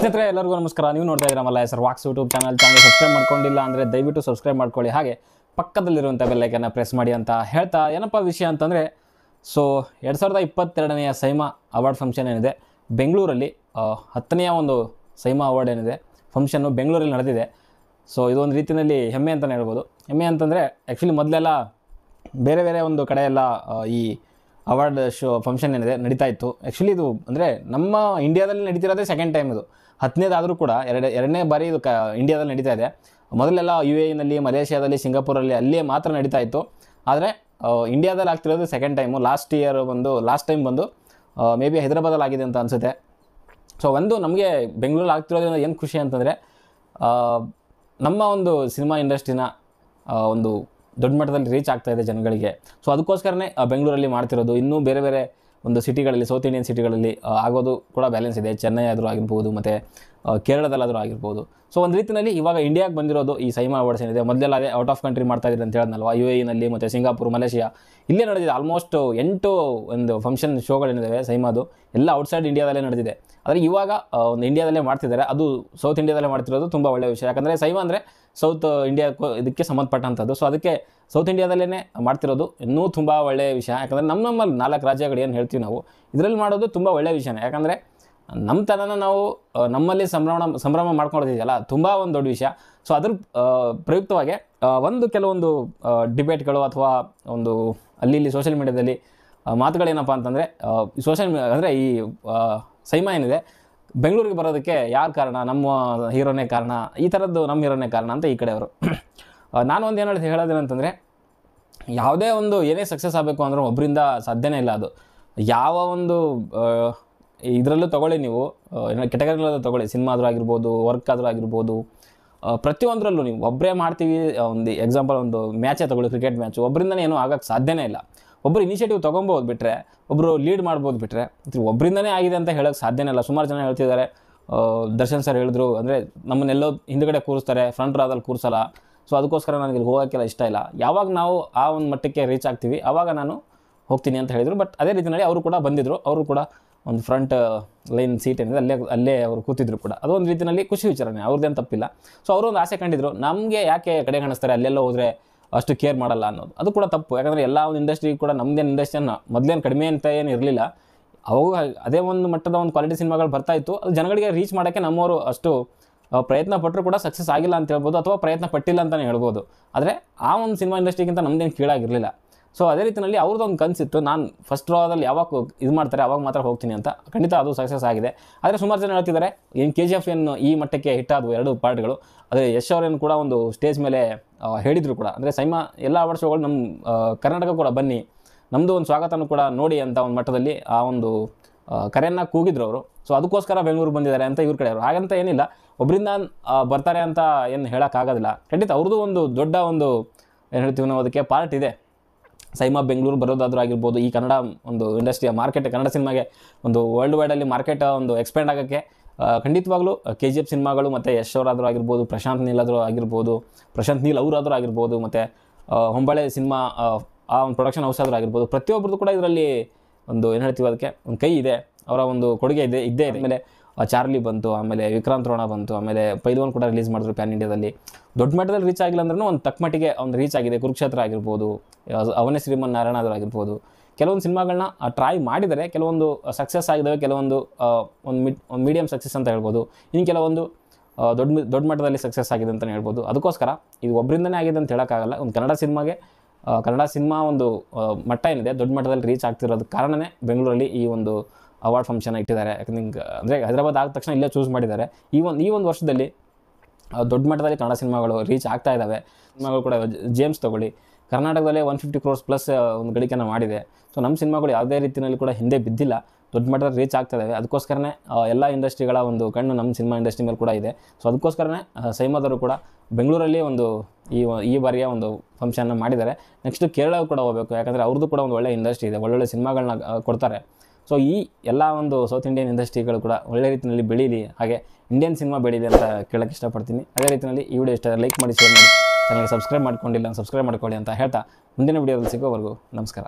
ಸ್ನೇಹಿತರೆ ಎಲ್ಲರಿಗೂ ನಮಸ್ಕಾರ ನೀವು ನೋಡ್ತಾ Malla sir walks YouTube channel channel subscribe ಮಾಡ್ಕೊಂಡಿಲ್ಲ ಅಂದರೆ ದಯವಿಟ್ಟು ಸಬ್ಸ್ಕ್ರೈಬ್ ಮಾಡ್ಕೊಳ್ಳಿ ಹಾಗೆ ಪಕ್ಕದಲ್ಲಿರುವಂಥ ಬೆಲ್ಲೈಕನ್ನು ಪ್ರೆಸ್ ಮಾಡಿ ಅಂತ ಹೇಳ್ತಾ ಏನಪ್ಪ ವಿಷಯ ಅಂತಂದರೆ ಸೊ ಎರಡು ಸಾವಿರದ ಇಪ್ಪತ್ತೆರಡನೆಯ ಸೈಮಾ ಅವಾರ್ಡ್ ಫಂಕ್ಷನ್ ಏನಿದೆ ಬೆಂಗಳೂರಲ್ಲಿ ಹತ್ತನೆಯ ಒಂದು ಸೈಮಾ ಅವಾರ್ಡ್ ಏನಿದೆ ಫಂಕ್ಷನ್ನು ಬೆಂಗಳೂರಲ್ಲಿ ನಡೆದಿದೆ ಸೊ ಇದೊಂದು ರೀತಿಯಲ್ಲಿ ಹೆಮ್ಮೆ ಅಂತಲೇ ಹೇಳ್ಬೋದು ಹೆಮ್ಮೆ ಅಂತಂದರೆ ಆ್ಯಕ್ಚುಲಿ ಮೊದಲೆಲ್ಲ ಬೇರೆ ಬೇರೆ ಒಂದು ಕಡೆಯೆಲ್ಲ ಈ ಅವಾರ್ಡ್ ಶೋ ಫಂಕ್ಷನ್ ಏನಿದೆ ನಡೀತಾ ಇತ್ತು ಆ್ಯಕ್ಚುಲಿ ಇದು ಅಂದರೆ ನಮ್ಮ ಇಂಡಿಯಾದಲ್ಲಿ ನಡೀತಿರೋದೇ ಸೆಕೆಂಡ್ ಟೈಮ್ ಇದು ಹತ್ತನೇದಾದರೂ ಕೂಡ ಎರಡು ಎರಡನೇ ಬಾರಿ ಇದು ಕ ಇಂಡಿಯಾದಲ್ಲಿ ನಡೀತಾ ಇದೆ ಮೊದಲೆಲ್ಲ ಯು ಎ ಇನಲ್ಲಿ e ಮಲೇಷ್ಯಾದಲ್ಲಿ ಸಿಂಗಾಪುರಲ್ಲಿ ಅಲ್ಲೇ ಮಾತ್ರ ನಡೀತಾ ಇತ್ತು ಆದರೆ ಇಂಡಿಯಾದಲ್ಲಿ ಆಗ್ತಿರೋದು ಸೆಕೆಂಡ್ ಟೈಮು ಲಾಸ್ಟ್ ಇಯರ್ ಬಂದು ಲಾಸ್ಟ್ ಟೈಮ್ ಬಂದು ಮೇ ಬಿ ಹೈದರಾಬಾದಲ್ಲಿ ಆಗಿದೆ ಅಂತ ಅನಿಸುತ್ತೆ ಸೊ ಒಂದು ನಮಗೆ ಬೆಂಗಳೂರಲ್ಲಿ ಆಗ್ತಿರೋದ್ರಿಂದ ಏನು ಖುಷಿ ಅಂತಂದರೆ ನಮ್ಮ ಒಂದು ಸಿನಿಮಾ ಇಂಡಸ್ಟ್ರಿನ ಒಂದು ದೊಡ್ಡ ಮಟ್ಟದಲ್ಲಿ ರೀಚ್ ಆಗ್ತಾ ಇದೆ ಜನಗಳಿಗೆ ಸೊ ಅದಕ್ಕೋಸ್ಕರನೇ ಬೆಂಗಳೂರಲ್ಲಿ ಮಾಡ್ತಿರೋದು ಇನ್ನೂ ಬೇರೆ ಬೇರೆ ಒಂದು ಸಿಟಿಗಳಲ್ಲಿ ಸೌತ್ ಇಂಡಿಯನ್ ಸಿಟಿಗಳಲ್ಲಿ ಆಗೋದು ಕೂಡ ಬ್ಯಾಲೆನ್ಸ್ ಇದೆ ಚೆನ್ನೈ ಆದರೂ ಆಗಿರ್ಬೋದು ಮತ್ತು ಕೇರಳದಲ್ಲಾದರೂ ಆಗಿರ್ಬೋದು ಸೊ ಒಂದು ರೀತಿಯಲ್ಲಿ ಇವಾಗ ಇಂಡಿಯಾಗೆ ಬಂದಿರೋದು ಈ ಸೈಮಾ ಅವಾರ್ಡ್ಸ್ ಏನಿದೆ ಮೊದಲೆಲ್ಲ ಅದೇ ಔಟ್ ಆಫ್ ಕಂಟ್ರಿ ಮಾಡ್ತಾ ಅಂತ ಹೇಳಿದ್ನಲ್ವ ಯು ಎ ಮತ್ತು ಸಿಂಗಾಪುರ್ ಮಲೇಷಿಯಾ ಇಲ್ಲೇ ನಡೆದಿದೆ ಆಲ್ಮೋಸ್ಟ್ ಎಂಟು ಒಂದು ಫಂಕ್ಷನ್ ಶೋಗಳೇನಿದ್ದಾವೆ ಸೈಮಾದು ಎಲ್ಲ ಔಟ್ಸೈಡ್ ಇಂಡಿಯಾದಲ್ಲೇ ನಡೆದಿದೆ ಆದರೆ ಇವಾಗ ಒಂದು ಇಂಡಿಯಾದಲ್ಲೇ ಮಾಡ್ತಿದ್ದಾರೆ ಅದು ಸೌತ್ ಇಂಡಿಯಾದಲ್ಲೇ ಮಾಡ್ತಿರೋದು ತುಂಬ ಒಳ್ಳೆಯ ವಿಷಯ ಯಾಕಂದರೆ ಸೈಮಾ ಅಂದರೆ ಸೌತ್ ಇಂಡಿಯಾ ಇದಕ್ಕೆ ಸಂಬಂಧಪಟ್ಟಂಥದ್ದು ಸೊ ಅದಕ್ಕೆ ಸೌತ್ ಇಂಡಿಯಾದಲ್ಲೇ ಮಾಡ್ತಿರೋದು ಇನ್ನೂ ತುಂಬ ಒಳ್ಳೆಯ ವಿಷಯ ಯಾಕಂದರೆ ನಮ್ಮ ನಮ್ಮಲ್ಲಿ ನಾಲ್ಕು ರಾಜ್ಯಗಳು ಏನು ಹೇಳ್ತೀವಿ ನಾವು ಇದರಲ್ಲಿ ಮಾಡೋದು ತುಂಬ ಒಳ್ಳೆಯ ವಿಷಯನೇ ಯಾಕಂದರೆ ನಮ್ಮ ತನನ ನಾವು ನಮ್ಮಲ್ಲಿ ಸಂಭ್ರಮ ಸಂಭ್ರಮ ಮಾಡ್ಕೊಳ್ತಿದ್ದೀವಲ್ಲ ತುಂಬ ಒಂದು ದೊಡ್ಡ ವಿಷಯ ಸೊ ಅದ್ರ ಪ್ರಯುಕ್ತವಾಗಿ ಒಂದು ಕೆಲವೊಂದು ಡಿಬೇಟ್ಗಳು ಅಥವಾ ಒಂದು ಅಲ್ಲಿ ಇಲ್ಲಿ ಸೋಷಿಯಲ್ ಮೀಡ್ಯಾದಲ್ಲಿ ಮಾತುಗಳೇನಪ್ಪ ಅಂತಂದರೆ ಸೋಷಿಯಲ್ ಅಂದರೆ ಈ ಸೈಮಾ ಏನಿದೆ ಬೆಂಗಳೂರಿಗೆ ಬರೋದಕ್ಕೆ ಯಾರು ಕಾರಣ ನಮ್ಮ ಹೀರೋನೇ ಕಾರಣ ಈ ಥರದ್ದು ನಮ್ಮ ಹೀರೋನೇ ಕಾರಣ ಅಂತ ಈ ಕಡೆಯವರು ನಾನು ಒಂದು ಏನು ಹೇಳೋದೇನಂತಂದರೆ ಯಾವುದೇ ಒಂದು ಏನೇ ಸಕ್ಸಸ್ ಆಗಬೇಕು ಅಂದ್ರೆ ಒಬ್ಬರಿಂದ ಸಾಧ್ಯನೇ ಇಲ್ಲ ಅದು ಯಾವ ಒಂದು ಇದರಲ್ಲೂ ತೊಗೊಳ್ಳಿ ನೀವು ಏನೋ ಕೆಟಗರಿಗಳಲ್ಲೂ ತೊಗೊಳ್ಳಿ ಸಿನಿಮಾದ್ರೂ ಆಗಿರ್ಬೋದು ವರ್ಕ್ ಆದರೂ ಆಗಿರ್ಬೋದು ಪ್ರತಿಯೊಂದರಲ್ಲೂ ನೀವು ಒಬ್ಬರೇ ಮಾಡ್ತೀವಿ ಒಂದು ಎಕ್ಸಾಂಪಲ್ ಒಂದು ಮ್ಯಾಚೇ ತೊಗೊಳ್ಳಿ ಕ್ರಿಕೆಟ್ ಮ್ಯಾಚು ಒಬ್ಬರಿಂದ ಏನೂ ಆಗೋಕ್ಕೆ ಸಾಧ್ಯನೇ ಇಲ್ಲ ಒಬ್ಬರು ಇನಿಷಿಯೇಟಿವ್ ತೊಗೊಬೋದು ಬಿಟ್ಟರೆ ಒಬ್ಬರು ಲೀಡ್ ಮಾಡ್ಬೋದು ಬಿಟ್ಟರೆ ಇದು ಒಬ್ಬರಿಂದನೇ ಆಗಿದೆ ಅಂತ ಹೇಳೋಕ್ಕೆ ಸಾಧ್ಯನೇ ಇಲ್ಲ ಸುಮಾರು ಜನ ಹೇಳ್ತಿದ್ದಾರೆ ದರ್ಶನ್ ಸರ್ ಹೇಳಿದ್ರು ಅಂದರೆ ನಮ್ಮನ್ನೆಲ್ಲೋ ಹಿಂದುಗಡೆ ಕೂರಿಸ್ತಾರೆ ಫ್ರಂಟ್ ರಾದಲ್ಲಿ ಕೂರಿಸಲ್ಲ ಸೊ ಅದಕ್ಕೋಸ್ಕರ ನನಗೆ ಇಲ್ಲಿ ಹೋಗೋಕ್ಕೆಲ್ಲ ಇಷ್ಟ ಇಲ್ಲ ಯಾವಾಗ ನಾವು ಆ ಒಂದು ಮಟ್ಟಕ್ಕೆ ರೀಚ್ ಆಗ್ತೀವಿ ಆವಾಗ ನಾನು ಹೋಗ್ತೀನಿ ಅಂತ ಹೇಳಿದರು ಬಟ್ ಅದೇ ರೀತಿ ರೀತಿಯಲ್ಲಿ ಅವರು ಕೂಡ ಬಂದಿದ್ದರು ಅವರು ಕೂಡ ಒಂದು ಫ್ರಂಟ್ ಲೈನ್ ಸೀಟ್ ಏನಿದೆ ಅಲ್ಲೇ ಅಲ್ಲೇ ಅವರು ಕೂತಿದ್ರು ಕೂಡ ಅದೊಂದು ರೀತಿಯಲ್ಲಿ ಖುಷಿ ವಿಚಾರನೇ ಅವ್ರದ್ದೇನು ತಪ್ಪಿಲ್ಲ ಸೊ ಒಂದು ಆಸೆ ಕಂಡಿದ್ರು ನಮಗೆ ಯಾಕೆ ಕಡೆ ಕಾಣಿಸ್ತಾರೆ ಅಲ್ಲೆಲ್ಲ ಹೋದರೆ ಅಷ್ಟು ಕೇರ್ ಮಾಡಲ್ಲ ಅನ್ನೋದು ಅದು ಕೂಡ ತಪ್ಪು ಯಾಕಂದರೆ ಎಲ್ಲ ಒಂದು ಇಂಡಸ್ಟ್ರಿ ಕೂಡ ನಮ್ಮದೇನು ಇಂಡಸ್ಟ್ರಿಯನ್ನು ಮೊದಲೇನು ಕಡಿಮೆ ಅಂತ ಏನು ಇರಲಿಲ್ಲ ಅವು ಅದೇ ಒಂದು ಮಟ್ಟದ ಒಂದು ಕ್ವಾಲಿಟಿ ಸಿನಿಮಾಗಳು ಬರ್ತಾ ಇತ್ತು ಅದು ಜನಗಳಿಗೆ ರೀಚ್ ಮಾಡೋಕ್ಕೆ ನಮ್ಮವರು ಅಷ್ಟು ಪ್ರಯತ್ನ ಪಟ್ಟರು ಕೂಡ ಸಕ್ಸಸ್ ಆಗಿಲ್ಲ ಅಂತ ಹೇಳ್ಬೋದು ಅಥವಾ ಪ್ರಯತ್ನ ಪಟ್ಟಿಲ್ಲ ಅಂತಲೇ ಹೇಳ್ಬೋದು ಆದರೆ ಆ ಒಂದು ಸಿನಿಮಾ ಇಂಡಸ್ಟ್ರಿಗಿಂತ ನಮ್ಮದೇನು ಕೀಳಾಗಿರಲಿಲ್ಲ ಸೊ ಅದೇ ರೀತಿಯಲ್ಲಿ ಅವ್ರದ್ದು ಒಂದು ಕನಸಿತ್ತು ನಾನು ಫಸ್ಟ್ ರೋದಲ್ಲಿ ಯಾವಾಗ ಇದು ಮಾಡ್ತಾರೆ ಅವಾಗ ಮಾತ್ರ ಹೋಗ್ತೀನಿ ಅಂತ ಖಂಡಿತ ಅದು ಸಕ್ಸಸ್ ಆಗಿದೆ ಆದರೆ ಸುಮಾರು ಜನ ಹೇಳ್ತಿದ್ದಾರೆ ಏನು ಕೆ ಜಿ ಎಫ್ ಏನು ಈ ಮಟ್ಟಕ್ಕೆ ಹಿಟ್ಟಾದವು ಎರಡು ಪಾರ್ಟ್ಗಳು ಅದೇ ಯಶ್ ಅವರೇನು ಕೂಡ ಒಂದು ಸ್ಟೇಜ್ ಮೇಲೆ ಹೇಳಿದರು ಕೂಡ ಅಂದರೆ ಸೈಮಾ ಎಲ್ಲ ಅವಾರ್ಡ್ ಶೋಗಳು ನಮ್ಮ ಕರ್ನಾಟಕ ಕೂಡ ಬನ್ನಿ ನಮ್ಮದು ಒಂದು ಸ್ವಾಗತನೂ ಕೂಡ ನೋಡಿ ಅಂತ ಒಂದು ಮಟ್ಟದಲ್ಲಿ ಆ ಒಂದು ಕರೆಯನ್ನು ಕೂಗಿದ್ರು ಅವರು ಸೊ ಅದಕ್ಕೋಸ್ಕರ ಬೆಂಗಳೂರು ಬಂದಿದ್ದಾರೆ ಅಂತ ಇವ್ರ ಕಡೆ ಅವರು ಹಾಗಂತ ಏನಿಲ್ಲ ಒಬ್ಬರಿಂದ ಬರ್ತಾರೆ ಅಂತ ಏನು ಹೇಳೋಕ್ಕಾಗೋದಿಲ್ಲ ಖಂಡಿತ ಅವ್ರದ್ದು ಒಂದು ದೊಡ್ಡ ಒಂದು ಏನು ಹೇಳ್ತೀವಿ ನಾವು ಅದಕ್ಕೆ ಪಾರ್ಟ್ ಇದೆ ಸೈಮಾ ಬೆಂಗಳೂರು ಬರೋದಾದ್ರೂ ಆಗಿರ್ಬೋದು ಈ ಕನ್ನಡ ಒಂದು ಇಂಡಸ್ಟ್ರಿಯ ಮಾರ್ಕೆಟ್ ಕನ್ನಡ ಸಿನಿಮಾಗೆ ಒಂದು ವರ್ಲ್ಡ್ ವೈಡಲ್ಲಿ ಮಾರ್ಕೆಟ್ ಒಂದು ಎಕ್ಸ್ಪ್ಯಾಂಡ್ ಆಗೋಕ್ಕೆ ಖಂಡಿತವಾಗ್ಲೂ ಕೆ ಜಿ ಎಫ್ ಸಿನಿಮಾಗಳು ಮತ್ತು ಯಶ್ ಅವರಾದರೂ ಆಗಿರ್ಬೋದು ಪ್ರಶಾಂತ್ ನೀಲ್ ಆದರೂ ಆಗಿರ್ಬೋದು ಪ್ರಶಾಂತ್ ನೀಲ್ ಅವರಾದರೂ ಆಗಿರ್ಬೋದು ಮತ್ತು ಹೊಂಬಳೆ ಸಿನಿಮಾ ಆ ಒಂದು ಪ್ರೊಡಕ್ಷನ್ ಹೌಸ್ ಆದರೂ ಆಗಿರ್ಬೋದು ಪ್ರತಿಯೊಬ್ಬರದ್ದು ಕೂಡ ಇದರಲ್ಲಿ ಒಂದು ಏನು ಹೇಳ್ತೀವಿ ಅದಕ್ಕೆ ಒಂದು ಕೈ ಇದೆ ಅವರ ಒಂದು ಕೊಡುಗೆ ಇದೆ ಇದ್ದೇ ಇದೆ ಆಮೇಲೆ ಚಾರ್ಲಿ ಬಂತು ಆಮೇಲೆ ವಿಕ್ರಾಂತ್ ರೋಣ ಬಂತು ಆಮೇಲೆ ಪೈದವನ್ ಕೂಡ ರಿಲೀಸ್ ಮಾಡಿದ್ರು ಪ್ಯಾನ್ ಇಂಡಿಯಾದಲ್ಲಿ ದೊಡ್ಡ ಮಟ್ಟದಲ್ಲಿ ರೀಚ್ ಆಗಿಲ್ಲ ಅಂದ್ರೂ ಒಂದು ತಕ್ಕಮಟ್ಟಿಗೆ ಒಂದು ರೀಚ್ ಆಗಿದೆ ಕುರುಕ್ಷೇತ್ರ ಆಗಿರ್ಬೋದು ಅವನೇ ಶ್ರೀಮನ್ ನಾರಾಯಣ ಆಗಿರ್ಬೋದು ಕೆಲವೊಂದು ಸಿನಿಮಾಗಳನ್ನ ಟ್ರೈ ಮಾಡಿದರೆ ಕೆಲವೊಂದು ಸಕ್ಸಸ್ ಆಗಿದ್ದಾವೆ ಕೆಲವೊಂದು ಒಂದು ಮಿಡ್ ಒಂದು ಮೀಡಿಯಂ ಸಕ್ಸಸ್ ಅಂತ ಹೇಳ್ಬೋದು ಇನ್ನು ಕೆಲವೊಂದು ದೊಡ್ಡ ದೊಡ್ಡ ಮಟ್ಟದಲ್ಲಿ ಸಕ್ಸಸ್ ಆಗಿದೆ ಅಂತಲೇ ಹೇಳ್ಬೋದು ಅದಕ್ಕೋಸ್ಕರ ಇದು ಒಬ್ಬರಿಂದನೇ ಆಗಿದೆ ಅಂತ ಹೇಳೋಕ್ಕಾಗಲ್ಲ ಒಂದು ಕನ್ನಡ ಸಿನಿಮಾಗೆ ಕನ್ನಡ ಸಿನಿಮಾ ಒಂದು ಮಟ್ಟ ಏನಿದೆ ದೊಡ್ಡ ಮಟ್ಟದಲ್ಲಿ ರೀಚ್ ಆಗ್ತಿರೋದು ಕಾರಣನೇ ಬೆಂಗಳೂರಲ್ಲಿ ಈ ಒಂದು ಅವಾರ್ಡ್ ಫಂಕ್ಷನ್ ಇಟ್ಟಿದ್ದಾರೆ ಯಾಕಂದ್ರೆ ಅಂದರೆ ಹೈದರಾಬಾದ್ ಆದ ತಕ್ಷಣ ಇಲ್ಲೇ ಚೂಸ್ ಮಾಡಿದ್ದಾರೆ ಈ ಒಂದು ಈ ಒಂದು ವರ್ಷದಲ್ಲಿ ದೊಡ್ಡ ಮಟ್ಟದಲ್ಲಿ ಕನ್ನಡ ಸಿನಿಮಾಗಳು ರೀಚ್ ಆಗ್ತಾ ಇದ್ದಾವೆ ಸಿನಿಮಾಗಳು ಕೂಡ ಜೇಮ್ಸ್ ತೊಗೊಳ್ಳಿ ಕರ್ನಾಟಕದಲ್ಲೇ ಒನ್ ಫಿಫ್ಟಿ ಕ್ರೋರ್ಸ್ ಪ್ಲಸ್ ಒಂದು ಗಳಿಕೆಯನ್ನು ಮಾಡಿದೆ ಸೊ ನಮ್ಮ ಸಿನಿಮಾಗಳು ಯಾವುದೇ ರೀತಿಯಲ್ಲಿ ಕೂಡ ಹಿಂದೆ ಬಿದ್ದಿಲ್ಲ ದೊಡ್ಡ ಮಟ್ಟದ ರೀಚ್ ಆಗ್ತಾಯಿದ್ದಾವೆ ಅದಕ್ಕೋಸ್ಕರನೇ ಎಲ್ಲ ಇಂಡಸ್ಟ್ರಿಗಳ ಒಂದು ಕಣ್ಣು ನಮ್ಮ ಸಿನಿಮಾ ಇಂಡಸ್ಟ್ರಿ ಮೇಲೆ ಕೂಡ ಇದೆ ಸೊ ಅದಕ್ಕೋಸ್ಕರನೇ ಸೈಮಾದವರು ಕೂಡ ಬೆಂಗಳೂರಲ್ಲಿ ಒಂದು ಈ ಈ ಬಾರಿಯ ಒಂದು ಫಂಕ್ಷನ್ನ ಮಾಡಿದ್ದಾರೆ ನೆಕ್ಸ್ಟ್ ಕೇರಳ ಕೂಡ ಹೋಗಬೇಕು ಯಾಕಂದರೆ ಅವ್ರದ್ದು ಕೂಡ ಒಂದು ಒಳ್ಳೆಯ ಇಂಡಸ್ಟ್ರಿ ಇದೆ ಒಳ್ಳೊಳ್ಳೆ ಸಿನಿಮಾಗಳನ್ನ ಕೊಡ್ತಾರೆ ಸೊ ಈ ಎಲ್ಲ ಒಂದು ಸೌತ್ ಇಂಡಿಯನ್ ಇಂಡಸ್ಟ್ರಿಗಳು ಕೂಡ ಒಳ್ಳೆ ರೀತಿಯಲ್ಲಿ ಬೆಳೀಲಿ ಹಾಗೆ ಇಂಡಿಯನ್ ಸಿನಿಮಾ ಬೆಳೀಲಿ ಅಂತ ಕೇಳೋಕ್ಕೆ ಇಷ್ಟಪಡ್ತೀನಿ ಅದೇ ರೀತಿಯಲ್ಲಿ ಈ ವಿಡಿಯೋ ಇಷ್ಟ ಲೈಕ್ ಮಾಡಿ ಶೇರ್ ಮಾಡಿ ಚಾನಲ್ಗೆ ಸಬ್ಸ್ಕ್ರೈಬ್ ಮಾಡ್ಕೊಂಡಿಲ್ಲ ಸಬ್ಸ್ಕ್ರೈಬ್ ಮಾಡ್ಕೊಳ್ಳಿ ಅಂತ ಹೇಳ್ತಾ ಮುಂದಿನ ವಿಡಿಯೋದಲ್ಲಿ ಸಿಗೋವರೆಗೂ ನಮಸ್ಕಾರ